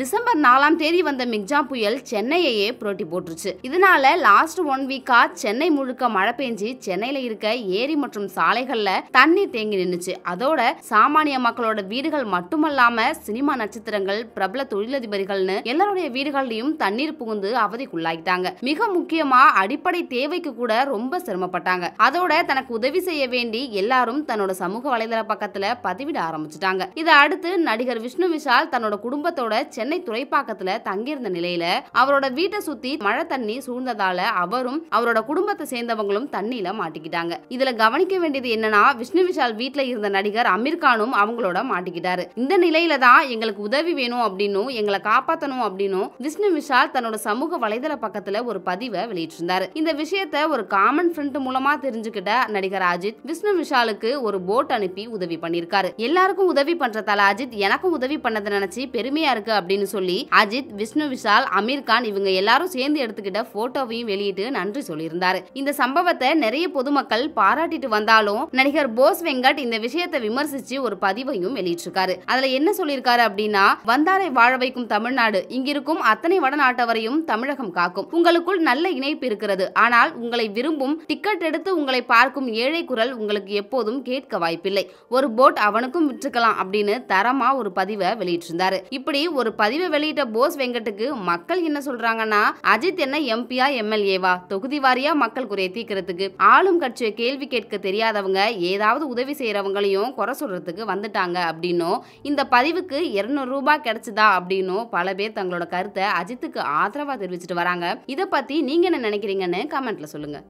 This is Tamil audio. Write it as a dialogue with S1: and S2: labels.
S1: டிசம்பர் நாலாம் தேதி வந்த மிக்ஜா புயல் சென்னையையே புரட்டி போட்டுருச்சு இதனால லாஸ்ட் ஒன் வீக்கா சென்னை முழுக்க மழை பெஞ்சு சென்னையில இருக்க ஏரி மற்றும் சாலைகள்ல தண்ணி தேங்கி நின்றுச்சு அதோட சாமானிய மக்களோட வீடுகள் மட்டுமல்லாம சினிமா நட்சத்திரங்கள் பிரபல தொழிலதிபர்கள்னு எல்லாருடைய வீடுகள்லயும் தண்ணீர் புகுந்து அவதிக்குள்ளாயிட்டாங்க மிக முக்கியமா அடிப்படை தேவைக்கு கூட ரொம்ப சிரமப்பட்டாங்க அதோட தனக்கு உதவி செய்ய வேண்டி எல்லாரும் தன்னோட சமூக வலைதள பக்கத்துல பதிவிட ஆரம்பிச்சிட்டாங்க இதை அடுத்து நடிகர் விஷ்ணு விஷால் தன்னோட குடும்பத்தோட சென்னை சென்னை துறைப்பாக்கத்துல தங்கியிருந்த நிலையில அவரோட வீட்டை சுத்தி மழை தண்ணி சூழ்ந்ததால அவரும் அவரோட குடும்பத்தை சேர்ந்தவங்களும் தண்ணியில மாட்டிக்கிட்டாங்க இதுல கவனிக்க வேண்டியது என்னன்னா விஷ்ணு விஷால் வீட்டுல இருந்த நடிகர் அமீர் கானும் அவங்களோட மாட்டிக்கிட்டாரு இந்த நிலையில தான் எங்களுக்கு உதவி வேணும் அப்படின்னு எங்களை காப்பாத்தணும் அப்படின்னு விஷ்ணு விஷால் தன்னோட சமூக வலைதள பக்கத்துல ஒரு பதிவை வெளியிட்டிருந்தாரு இந்த விஷயத்த ஒரு காமன் ஃப்ரெண்ட் மூலமா தெரிஞ்சுக்கிட்ட நடிகர் அஜித் விஷ்ணு விஷாலுக்கு ஒரு போட் அனுப்பி உதவி பண்ணிருக்காரு எல்லாருக்கும் உதவி பண்ற தல அஜித் எனக்கும் உதவி பண்ணதை நினைச்சு பெருமையா இருக்கு அப்படின்னு சொல்லி அஜித் விஷ்ணு விஷால் அமீர் கான் இவங்க எல்லாரும் சேர்ந்து எடுத்துக்கிட்ட போட்டோவையும் வெளியிட்டு நன்றி சொல்லியிருந்தாரு இந்த சம்பவத்தை நிறைய பொதுமக்கள் பாராட்டிட்டு வந்தாலும் நடிகர் போஸ் வெங்கட் இந்த விஷயத்தை விமர்சிச்சு ஒரு பதிவையும் வெளியிட்டிருக்காரு அதுல என்ன சொல்லியிருக்காரு அப்படின்னா வந்தாரை வாழ வைக்கும் தமிழ்நாடு இங்கிருக்கும் அத்தனை வடநாட்டவரையும் தமிழகம் காக்கும் உங்களுக்குள் நல்ல இணைப்பு இருக்கிறது ஆனால் உங்களை விரும்பும் டிக்கெட் எடுத்து உங்களை பார்க்கும் ஏழை குரல் உங்களுக்கு எப்போதும் கேட்க வாய்ப்பில்லை ஒரு போட் அவனுக்கும் விற்றுக்கலாம் அப்படின்னு தரமா ஒரு பதிவை வெளியிட்டிருந்தாரு இப்படி ஒரு பதிவு வெளியிட்ட போஸ் வெங்கட்டுக்கு மக்கள் என்ன சொல்றாங்கன்னா அஜித் என்ன எம்பியா எம்எல்ஏவா தொகுதி வாரியா மக்கள் குறையை தீக்கிறதுக்கு ஆளும் கட்சியை கேள்வி கேட்க தெரியாதவங்க ஏதாவது உதவி செய்யறவங்களையும் குறை சொல்றதுக்கு வந்துட்டாங்க அப்படின்னும் இந்த பதிவுக்கு இருநூறு ரூபாய் கிடைச்சதா அப்படின்னும் பல பேர் தங்களோட கருத்தை அஜித்துக்கு ஆதரவா தெரிவிச்சிட்டு வராங்க இதை பத்தி நீங்க என்ன நினைக்கிறீங்கன்னு கமெண்ட்ல சொல்லுங்க